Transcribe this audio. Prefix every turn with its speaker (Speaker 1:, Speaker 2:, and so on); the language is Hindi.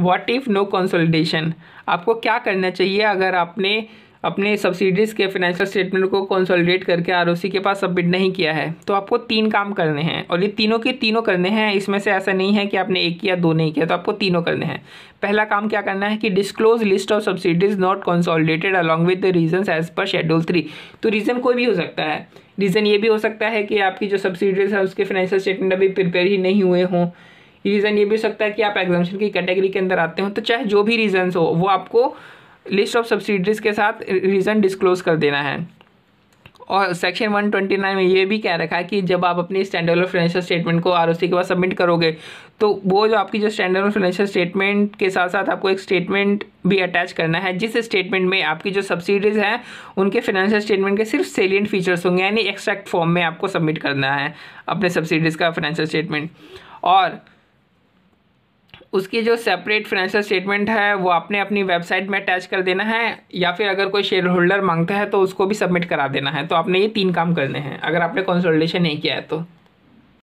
Speaker 1: व्हाट इफ़ नो कंसोलिडेशन आपको क्या करना चाहिए अगर आपने अपने सब्सिडीज़ के फाइनेंशियल स्टेटमेंट को कंसोलिडेट करके आर के पास सबमिट नहीं किया है तो आपको तीन काम करने हैं और ये तीनों के तीनों करने हैं इसमें से ऐसा नहीं है कि आपने एक किया दो नहीं किया तो आपको तीनों करने हैं पहला काम क्या करना है कि disclose list of subsidiaries not consolidated along with the reason as per schedule three तो रीज़न कोई भी हो सकता है रीज़न ये भी हो सकता है कि आपकी जो सब्सिडीज़ है उसके फाइनेंशियल स्टेटमेंट अभी प्रिपेयर ही नहीं हुए हों रीज़न ये भी हो सकता है कि आप एग्जामेशन की कैटेगरी के अंदर आते हो तो चाहे जो भी रीज़न्स हो वो आपको लिस्ट ऑफ सब्सिडीज़ के साथ रीज़न डिस्क्लोज कर देना है और सेक्शन 129 में ये भी कह रखा है कि जब आप अपनी स्टैंडर्ड फाइनेंशियल स्टेटमेंट को आर के पास सबमिट करोगे तो वो जो आपकी जो स्टैंडर्ड ऑफ फाइनेंशियल स्टेटमेंट के साथ साथ आपको एक स्टेटमेंट भी अटैच करना है जिस स्टेटमेंट में आपकी जो सब्सिडीज़ हैं उनके फाइनेंशियल स्टेटमेंट के सिर्फ सेलियंट फीचर्स होंगे यानी एक्सट्रैक्ट फॉर्म में आपको सबमिट करना है अपने सब्सिडीज़ का फाइनेंशियल स्टेटमेंट और उसकी जो सेपरेट फाइनेंशियल स्टेटमेंट है वो आपने अपनी वेबसाइट में अटैच कर देना है या फिर अगर कोई शेयर होल्डर मांगता है तो उसको भी सबमिट करा देना है तो आपने ये तीन काम करने हैं अगर आपने कंसोलिडेशन नहीं किया है तो